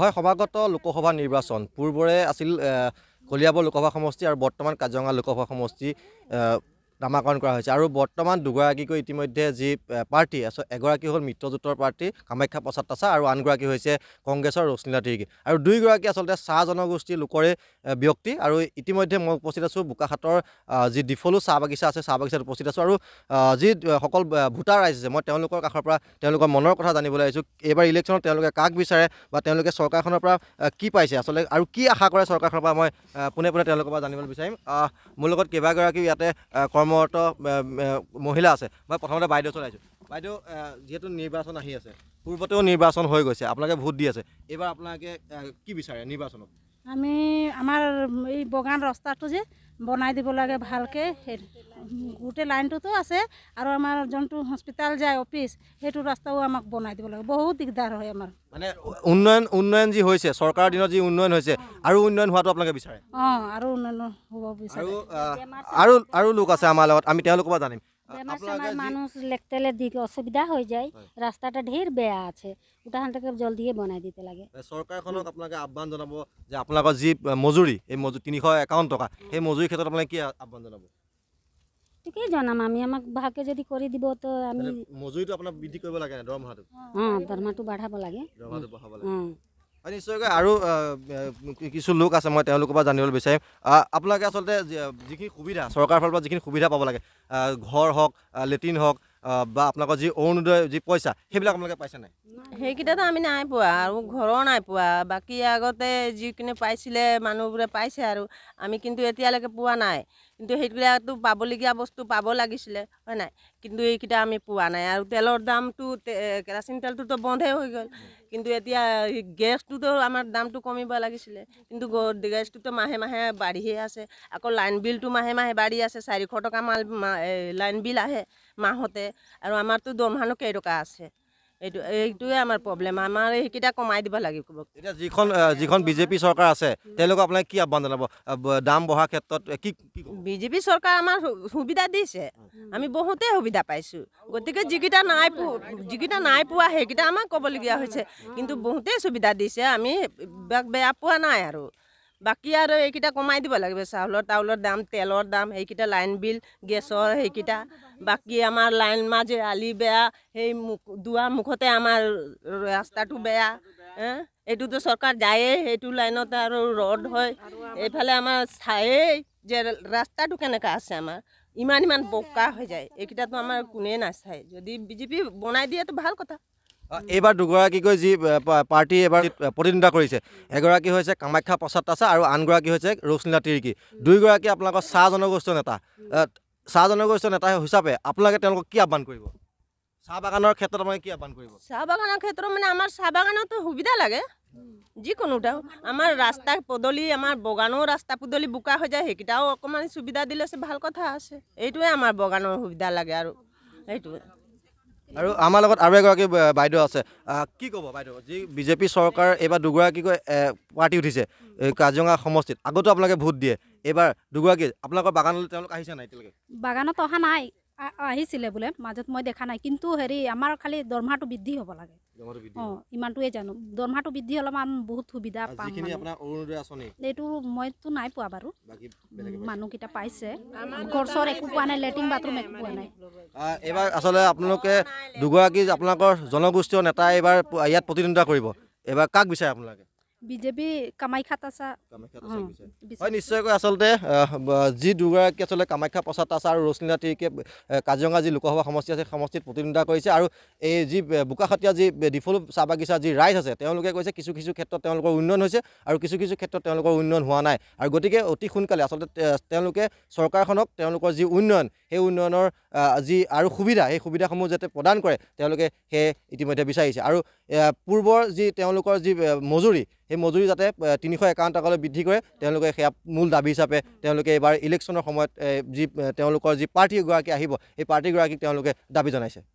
হয় সমাগত লোকসভা নিৰ্বাচন পূৰ্বৰে আছিল কলিয়াবৰ লোকসভা সমষ্টি আৰু বৰ্তমান কাজিৰঙা লোকসভা সমষ্টি নামাকৰণ কৰা হৈছে আৰু বৰ্তমান দুগৰাকীকৈ ইতিমধ্যে যি প্ৰাৰ্থী আছে এগৰাকী হ'ল মিত্ৰজোঁটৰ প্ৰাৰ্থী কামাখ্যা প্ৰসাদ তাছা আৰু আনগৰাকী হৈছে কংগ্ৰেছৰ ৰশ্মিলা তিৰ্গী আৰু দুইগৰাকী আচলতে চাহ জনগোষ্ঠীৰ লোকৰে ব্যক্তি আৰু ইতিমধ্যে মই উপস্থিত আছোঁ বোকাখাটৰ যি ডিফলু চাহ বাগিচা আছে চাহ বাগিচাত উপস্থিত আছোঁ আৰু যি সকল ভোটাৰ ৰাইজ আছে মই তেওঁলোকৰ কাষৰ পৰা তেওঁলোকৰ মনৰ কথা জানিবলৈ আহিছোঁ এইবাৰ ইলেকশ্যনত তেওঁলোকে কাক বিচাৰে বা তেওঁলোকে চৰকাৰখনৰ পৰা কি পাইছে আচলতে আৰু কি আশা কৰে চৰকাৰখনৰ পৰা মই পোনে পোনে তেওঁলোকৰ পৰা জানিবলৈ বিচাৰিম মোৰ লগত কেইবাগৰাকীও ইয়াতে কৰ্ম কৰ্মৰত মহিলা আছে মই প্ৰথমতে বাইদেউ চলাইছোঁ বাইদেউ যিহেতু নিৰ্বাচন আহি আছে পূৰ্বতেও নিৰ্বাচন হৈ গৈছে আপোনালোকে ভোট দি আছে এইবাৰ আপোনালোকে কি বিচাৰে নিৰ্বাচনত আমি আমাৰ এই বগান ৰাস্তাটো যে বনাই দিব লাগে ভালকৈ গোটেই লাইনটোতো আছে আৰু আমাৰ যোনটো হস্পিটেল যায় অফিচ সেইটো ৰাস্তাও আমাক বনাই দিব লাগে বহুত দিগদাৰ হয় আমাৰ মানে উন্নয়ন উন্নয়ন যি হৈছে চৰকাৰৰ দিনত যি উন্নয়ন হৈছে আৰু উন্নয়ন হোৱাটো আপোনালোকে বিচাৰে অঁ আৰু উন্নয়ন হ'ব বিচাৰে আৰু আৰু লোক আছে আমাৰ লগত আমি তেওঁলোকৰ পৰা জানিম বেমার সময় মানুষ লেখতে দিকে অসুবিধা হয়ে যায় রাস্তাটা ঢের বেয়া আছে ওটা জল দিয়ে বনাই দিতে লাগে সরকারখনক আপনাকে আহ্বান জানাবো যে আপনার যে মজুরি এই মজুরি তিনশো একাউন্ন টাকা সেই মজুরি ক্ষেত্রে আপনাকে কি আহ্বান জানাবো ঠিকই জানাম আমি আমাক ভালকে যদি করে দিব তো আমি মজুরিটা আপনার বৃদ্ধি করব লাগে দরমহাটা হ্যাঁ দরমাটা বাড়াব লাগে দরমাটা বাড়াব লাগে হ্যাঁ হয় নিশ্চয়কৈ আৰু কিছু লোক আছে মই তেওঁলোকৰ পৰা জানিবলৈ বিচাৰিম আপোনালোকে আচলতে যিখিনি সুবিধা চৰকাৰৰ ফালৰ পৰা যিখিনি সুবিধা পাব লাগে ঘৰ হওক লেট্ৰিন হওক বা আপোনালোকৰ যি অৰুণোদয় যি পইচা সেইবিলাক আপোনালোকে পাইছে নাই সেইকেইটাতো আমি নাই পোৱা আৰু ঘৰৰ নাই পোৱা বাকী আগতে যিখিনি পাইছিলে মানুহবোৰে পাইছে আৰু আমি কিন্তু এতিয়ালৈকে পোৱা নাই কিন্তু সেইবিলাকতো পাবলগীয়া বস্তু পাব লাগিছিলে হয় নাই কিন্তু এইকেইটা আমি পোৱা নাই আৰু তেলৰ দামটো কেৰাচিন তেলটোতো বন্ধেই হৈ গ'ল কিন্তু এতিয়া গেছটোতো আমাৰ দামটো কমিব লাগিছিলে কিন্তু গেছটোতো মাহে মাহে বাঢ়িহে আছে আকৌ লাইন বিলটো মাহে মাহে বাঢ়ি আছে চাৰিশ টকা মাল লাইন বিল আহে মাহতে আৰু আমাৰতো দৰমহানো কেইটকা আছে এইটো এইটোৱে আমাৰ প্ৰব্লেম আমাৰ সেইকেইটা কমাই দিব লাগিব এতিয়া যিখন যিখন বিজেপি চৰকাৰ আছে তেওঁলোকে আপোনাক কি আহ্বান জনাব দাম বঢ়াৰ ক্ষেত্ৰত কি বিজেপি চৰকাৰে আমাৰ সুবিধা দিছে আমি বহুতেই সুবিধা পাইছোঁ গতিকে যিকেইটা নাই পোৱা যিকেইটা নাই পোৱা সেইকেইটা আমাক ক'বলগীয়া হৈছে কিন্তু বহুতেই সুবিধা দিছে আমি বেয়া পোৱা নাই আৰু বাকী আৰু এইকেইটা কমাই দিব লাগিব চাউলৰ তাউলৰ দাম তেলৰ দাম সেইকেইটা লাইন বিল গেছৰ সেইকেইটা বাকী আমাৰ লাইন মাজে আলি বেয়া সেই মুখ দুৱাৰ মুখতে আমাৰ ৰাস্তাটো বেয়া এইটোতো চৰকাৰ যায়েই সেইটো লাইনতে আৰু ৰদ হয় এইফালে আমাৰ চায়েই যে ৰাস্তাটো কেনেকুৱা আছে আমাৰ ইমান ইমান বোকা হৈ যায় এইকেইটাতো আমাৰ কোনেই নাচায় যদি বিজেপি বনাই দিয়েতো ভাল কথা এইবাৰ দুগৰাকীকৈ যি পাৰ্টি এইবাৰ প্ৰতিদ্বন্দ্বিতা কৰিছে এগৰাকী হৈছে কামাখ্যা প্ৰসাদ তাছা আৰু আনগৰাকী হৈছে ৰশ্মিলা তিৰ্কী দুয়োগৰাকী আপোনালোকৰ চাহ জনগোষ্ঠীয় নেতা চাহ জনগোষ্ঠীয় নেতা হিচাপে আপোনালোকে তেওঁলোকক কি আহ্বান কৰিব চাহ বাগানৰ ক্ষেত্ৰত আপোনালোকে কি আহ্বান কৰিব চাহ বাগানৰ ক্ষেত্ৰত মানে আমাৰ চাহ বাগানতো সুবিধা লাগে যিকোনো আমাৰ ৰাস্তা পদূলি আমাৰ বগানৰ ৰাস্তা পদূলি বোকা হৈ যায় সেইকেইটাও অকণমান সুবিধা দিলে ভাল কথা আছে এইটোৱে আমাৰ বগানৰ সুবিধা লাগে আৰু সেইটোৱে আৰু আমাৰ লগত আৰু এগৰাকী বাইদেউ আছে কি ক'ব বাইদেউ যি বিজেপি চৰকাৰ এইবাৰ দুগৰাকীকৈ পাৰ্টি উঠিছে এই কাজিৰঙা সমষ্টিত আগতো আপোনালোকে ভোট দিয়ে এইবাৰ দুগৰাকী আপোনালোকৰ বাগানলৈ তেওঁলোক আহিছে নাই এতিয়ালৈকে বাগানত অহা নাই আহিছিলে বোলে মাজত মই দেখা নাই কিন্তু হেৰি আমাৰ খালি দৰমহাটো বৃদ্ধি হ'ব লাগে অঁ ইমানটোৱে জানো দৰমহাটো বৃদ্ধি হ'লে আমাৰ বহুত সুবিধা পাম এইটো মইতো নাই পোৱা বাৰু মানুহকেইটা পাইছে ঘৰ একো পোৱা নাই লেট্ৰিন বাথৰুম একো পোৱা নাই এইবাৰ আচলতে আপোনালোকে দুগৰাকী আপোনালোকৰ জনগোষ্ঠীয় নেতাই এইবাৰ ইয়াত প্ৰতিদ্বন্দ্বিতা কৰিব এইবাৰ কাক বিচাৰে আপোনালোকে বিজেপি কামাখ্যাত আছে হয় নিশ্চয়কৈ আচলতে যি দুগৰাকী আচলতে কামাখ্যা প্ৰসাদ আছে আৰু ৰশ্মিনা টিকে কাজিৰঙা যি লোকসভা সমষ্টি আছে সেই সমষ্টিত প্ৰতিদ্বন্দ্বিতা কৰিছে আৰু এই যি বোকাখাটীয়া যি ডিফল চাহ বাগিচা যি ৰাইজ আছে তেওঁলোকে কৈছে কিছু কিছু ক্ষেত্ৰত তেওঁলোকৰ উন্নয়ন হৈছে আৰু কিছু কিছু ক্ষেত্ৰত তেওঁলোকৰ উন্নয়ন হোৱা নাই আৰু গতিকে অতি সোনকালে আচলতে তেওঁলোকে চৰকাৰখনক তেওঁলোকৰ যি উন্নয়ন সেই উন্নয়নৰ যি আৰু সুবিধা সেই সুবিধাসমূহ যাতে প্ৰদান কৰে তেওঁলোকে সেয়ে ইতিমধ্যে বিচাৰিছে আৰু পূৰ্বৰ যি তেওঁলোকৰ যি মজুৰি সেই মজুৰি যাতে তিনিশ একাৱন্ন টকালৈ বৃদ্ধি কৰে তেওঁলোকে সেয়া মূল দাবী হিচাপে তেওঁলোকে এইবাৰ ইলেকশ্যনৰ সময়ত যি তেওঁলোকৰ যি পাৰ্টীগৰাকী আহিব সেই পাৰ্টীগৰাকীক তেওঁলোকে দাবী জনাইছে